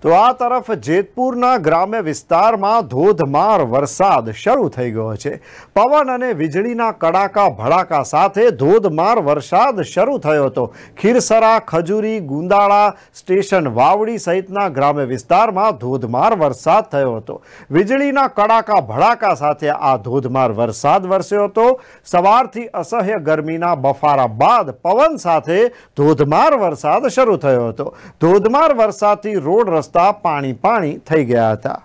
તો આ તરફ જેતપુર ના ગ્રામ્ય વિસ્તારમાં ધોધમાર વરસાદ શરૂ થઈ ગયો છે પવન અને વીજળીના કડાકા ભડાકા સાથે ધોધમાર વરસાદ શરૂ થયો હતો ખીરસરા ખજૂરી ગુંડાળા સ્ટેશન વાવડી સહિત ના ગ્રામ્ય વિસ્તારમાં ધોધમાર વરસાદ થયો હતો વીજળીના કડાકા ભડાકા સાથે આ ધોધમાર વરસાદ વરસ્યો હતો સવારથી અસહ્ય ગરમીના બફારા બાદ પવન સાથે ધોધમાર વરસાદ શરૂ થયો હતો ધોધમાર વરસાદથી રોડ રસ્તા પાણી પાણી થઈ ગયા હતા